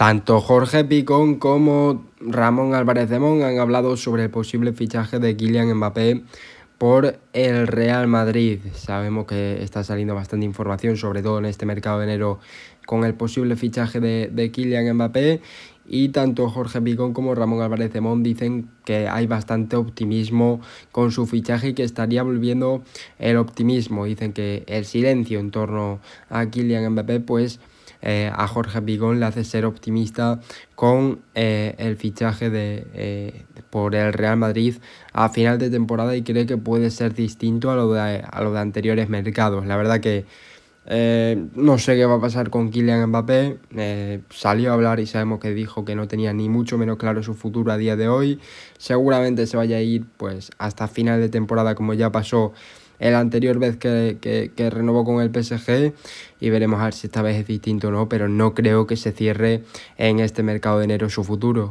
Tanto Jorge Picón como Ramón Álvarez de Mon han hablado sobre el posible fichaje de Kylian Mbappé por el Real Madrid. Sabemos que está saliendo bastante información, sobre todo en este mercado de enero, con el posible fichaje de, Kylian Mbappé. Y tanto Jorge Picón como Ramón Álvarez de Mon dicen que hay bastante optimismo con su fichaje y que estaría volviendo el optimismo. Dicen que el silencio en torno a Kylian Mbappé, pues eh, a Jorge Bigón le hace ser optimista con eh, el fichaje de, eh, por el Real Madrid a final de temporada y cree que puede ser distinto a lo de, a anteriores mercados. La verdad que no sé qué va a pasar con Kylian Mbappé. salió a hablar y sabemos que dijo que no tenía ni mucho menos claro su futuro a día de hoy. Seguramente se vaya a ir pues hasta final de temporada como ya pasó la anterior vez que renovó con el PSG y veremos a ver si esta vez es distinto o no, pero no creo que se cierre en este mercado de enero su futuro.